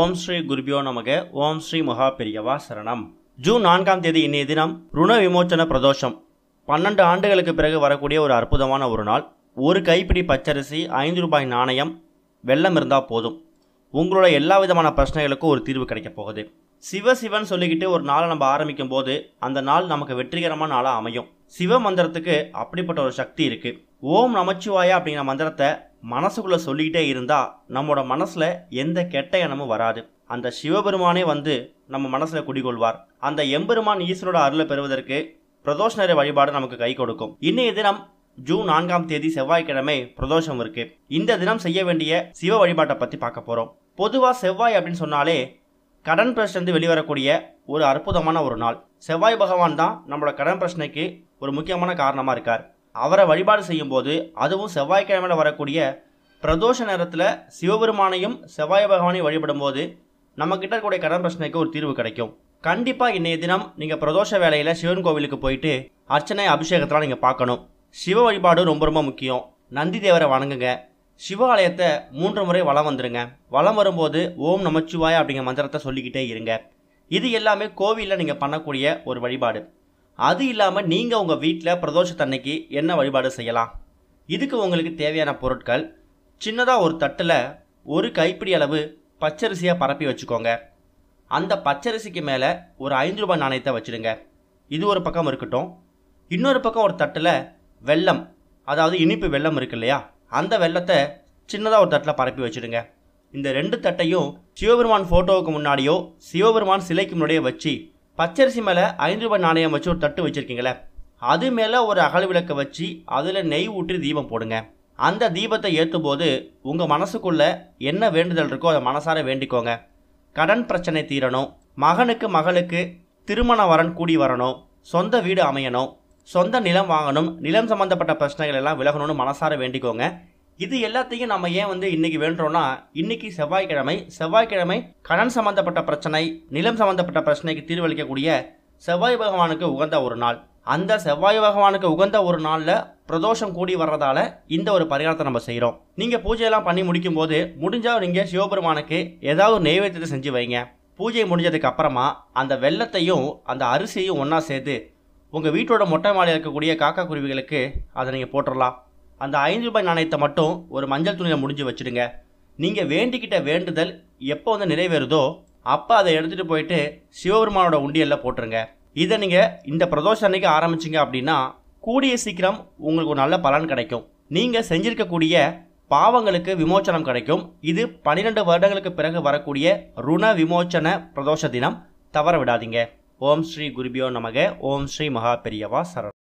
ஓம் ஸ்ரீ குருபியோ நமக ஓம் ஸ்ரீ மகா பெரியவா சரணம் ஜூன் நான்காம் தேதி இன்றைய தினம் ருண விமோச்சன பிரதோஷம் பன்னெண்டு ஆண்டுகளுக்கு பிறகு வரக்கூடிய ஒரு அற்புதமான ஒரு நாள் ஒரு கைப்பிடி பச்சரிசி ஐந்து ரூபாய் நாணயம் வெள்ளம் இருந்தால் போதும் உங்களோட எல்லா விதமான பிரச்சனைகளுக்கும் ஒரு தீர்வு கிடைக்க போகுது சிவ சிவன் சொல்லிக்கிட்டு ஒரு நாளை நம்ம ஆரம்பிக்கும் போது அந்த நாள் நமக்கு வெற்றிகரமான நாளாக அமையும் சிவ மந்திரத்துக்கு அப்படிப்பட்ட ஒரு சக்தி இருக்குது ஓம் நமச்சிவாயா அப்படிங்கிற மந்திரத்தை மனசுக்குள்ளே சொல்லிக்கிட்டே இருந்தால் நம்மளோட மனசில் எந்த கெட்ட எண்ணமும் வராது அந்த சிவபெருமானே வந்து நம்ம மனசில் குடிகொள்வார் அந்த எம்பெருமான் ஈஸ்வரோட அருளை பெறுவதற்கு பிரதோஷ வழிபாடு நமக்கு கை கொடுக்கும் இன்னைய தினம் ஜூன் நான்காம் தேதி செவ்வாய்க்கிழமை பிரதோஷம் இருக்கு இந்த தினம் செய்ய வேண்டிய சிவ வழிபாட்டை பற்றி பார்க்க போகிறோம் பொதுவாக செவ்வாய் அப்படின்னு சொன்னாலே கடன் பிரச்சனை வெளிவரக்கூடிய ஒரு அற்புதமான ஒரு நாள் செவ்வாய் பகவான் தான் நம்மளோட கடன் பிரச்சனைக்கு ஒரு முக்கியமான காரணமாக இருக்கார் அவரை வழிபாடு செய்யும்போது அதுவும் செவ்வாய்க்கிழமையில் வரக்கூடிய பிரதோஷ நேரத்தில் சிவபெருமானையும் செவ்வாய் பகவானையும் வழிபடும்போது நம்மக்கிட்ட இருக்கக்கூடிய கடன் பிரச்சனைக்கு ஒரு தீர்வு கிடைக்கும் கண்டிப்பாக இன்றைய தினம் நீங்கள் பிரதோஷ வேலையில் சிவன் கோவிலுக்கு போயிட்டு அர்ச்சனை அபிஷேகத்தெலாம் நீங்கள் பார்க்கணும் சிவ வழிபாடு ரொம்ப ரொம்ப முக்கியம் நந்தி தேவரை வணங்குங்க சிவாலயத்தை மூன்று முறை வளம் வந்துடுங்க வளம் வரும்போது ஓம் நமச்சிவாய அப்படிங்கிற மந்திரத்தை சொல்லிக்கிட்டே இருங்க இது எல்லாமே கோவிலில் நீங்கள் பண்ணக்கூடிய ஒரு வழிபாடு அது இல்லாமல் நீங்கள் உங்கள் வீட்டில் பிரதோஷத்தன்னைக்கு என்ன வழிபாடு செய்யலாம் இதுக்கு உங்களுக்கு தேவையான பொருட்கள் சின்னதாக ஒரு தட்டில் ஒரு கைப்பிடி அளவு பச்சரிசியாக பரப்பி வச்சுக்கோங்க அந்த பச்சரிசிக்கு மேலே ஒரு ஐந்து ரூபாய் நாணயத்தை வச்சுடுங்க இது ஒரு பக்கம் இருக்கட்டும் இன்னொரு பக்கம் ஒரு தட்டில் வெள்ளம் அதாவது இனிப்பு வெள்ளம் இருக்கு இல்லையா அந்த வெள்ளத்தை சின்னதாக ஒரு தட்டில் பரப்பி வச்சுடுங்க இந்த ரெண்டு தட்டையும் சிவபெருமான் ஃபோட்டோவுக்கு முன்னாடியோ சிவபெருமான் சிலைக்கு முன்னாடியோ வச்சு பச்சரிசி மேலே ஐந்து ரூபாய் நாணயம் வச்சு ஒரு தட்டு வச்சுருக்கீங்களே அது மேலே ஒரு அகல் விளக்கை வச்சு அதில் நெய் ஊற்றி தீபம் போடுங்க அந்த தீபத்தை ஏற்றும் போது உங்கள் மனசுக்குள்ளே என்ன வேண்டுதல் இருக்கோ அதை மனசார வேண்டிக்கோங்க கடன் பிரச்சனை தீரணும் மகனுக்கு மகளுக்கு திருமண வரன் கூடி வரணும் சொந்த வீடு அமையணும் சொந்த நிலம் வாங்கணும் நிலம் சம்மந்தப்பட்ட பிரச்சனைகள் எல்லாம் விலகணும்னு மனசார வேண்டிக்கோங்க இது எல்லாத்தையும் நம்ம ஏன் வந்து இன்னைக்கு வேண்டோம்னா இன்னைக்கு செவ்வாய்க்கிழமை செவ்வாய்க்கிழமை கடன் சம்பந்தப்பட்ட பிரச்சனை நிலம் சம்பந்தப்பட்ட பிரச்சனைக்கு தீர்வளிக்கக்கூடிய செவ்வாய் பகவானுக்கு உகந்த ஒரு நாள் அந்த செவ்வாய் பகவானுக்கு உகந்த ஒரு நாளில் பிரதோஷம் கூடி வர்றதால இந்த ஒரு பரிகாரத்தை நம்ம செய்கிறோம் நீங்கள் பூஜையெல்லாம் பண்ணி முடிக்கும் போது முடிஞ்சால் நீங்கள் சிவபெருமானுக்கு ஏதாவது நெய்வேத்தியத்தை செஞ்சு வைங்க பூஜை முடிஞ்சதுக்கு அப்புறமா அந்த வெள்ளத்தையும் அந்த அரிசியும் ஒன்றா சேர்த்து உங்கள் வீட்டோட மொட்டை மாலையில் இருக்கக்கூடிய காக்கா குருவிகளுக்கு அதை நீங்கள் போட்டுடலாம் அந்த ஐந்து ரூபாய் நாணயத்தை மட்டும் ஒரு மஞ்சள் துணியில் முடிஞ்சு வச்சுடுங்க நீங்கள் வேண்டிக்கிட்ட வேண்டுதல் எப்போ வந்து நிறைவேறுதோ அப்போ அதை எடுத்துகிட்டு போயிட்டு சிவபெருமானோட உண்டியலில் போட்டுருங்க இதை நீங்கள் இந்த பிரதோஷம் அன்னைக்கு ஆரம்பிச்சிங்க அப்படின்னா கூடிய சீக்கிரம் உங்களுக்கு ஒரு நல்ல பலன் கிடைக்கும் நீங்கள் செஞ்சிருக்கக்கூடிய பாவங்களுக்கு விமோச்சனம் கிடைக்கும் இது பன்னிரெண்டு வருடங்களுக்கு பிறகு வரக்கூடிய ருண விமோச்சன பிரதோஷ தினம் தவற விடாதீங்க ஓம் ஸ்ரீ குருபியோ நமக ஓம் ஸ்ரீ மகா பெரியவா சரண்